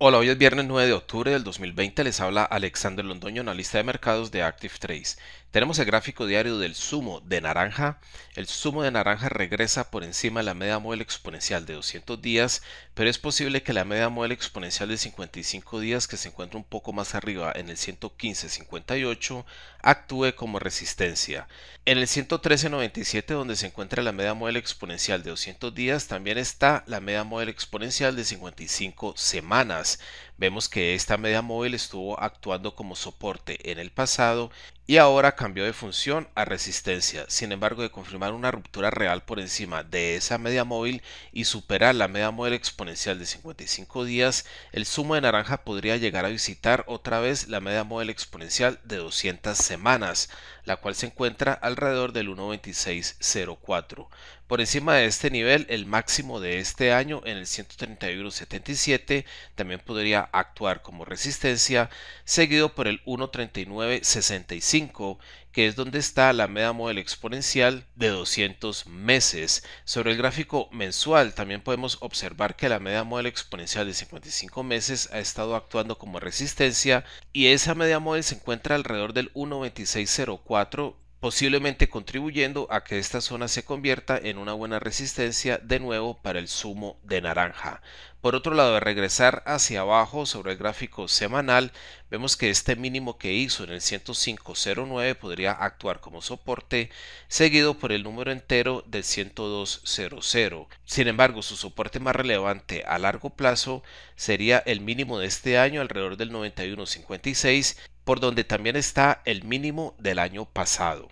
Hola, hoy es viernes 9 de octubre del 2020, les habla Alexander Londoño, analista de mercados de Active Trace. Tenemos el gráfico diario del sumo de naranja. El sumo de naranja regresa por encima de la media móvil exponencial de 200 días, pero es posible que la media móvil exponencial de 55 días, que se encuentra un poco más arriba en el 115.58, actúe como resistencia. En el 113.97, donde se encuentra la media móvil exponencial de 200 días, también está la media móvil exponencial de 55 semanas. Vemos que esta media móvil estuvo actuando como soporte en el pasado y ahora cambió de función a resistencia. Sin embargo, de confirmar una ruptura real por encima de esa media móvil y superar la media móvil exponencial de 55 días, el sumo de naranja podría llegar a visitar otra vez la media móvil exponencial de 200 semanas, la cual se encuentra alrededor del 1.2604. Por encima de este nivel, el máximo de este año en el 131.77 también podría actuar como resistencia, seguido por el 1.3965, que es donde está la media modelo exponencial de 200 meses. Sobre el gráfico mensual también podemos observar que la media modelo exponencial de 55 meses ha estado actuando como resistencia y esa media móvil se encuentra alrededor del 1.2604 posiblemente contribuyendo a que esta zona se convierta en una buena resistencia de nuevo para el zumo de naranja. Por otro lado, al regresar hacia abajo sobre el gráfico semanal, vemos que este mínimo que hizo en el 105.09 podría actuar como soporte, seguido por el número entero del 102.00. Sin embargo, su soporte más relevante a largo plazo sería el mínimo de este año alrededor del 91.56 por donde también está el mínimo del año pasado.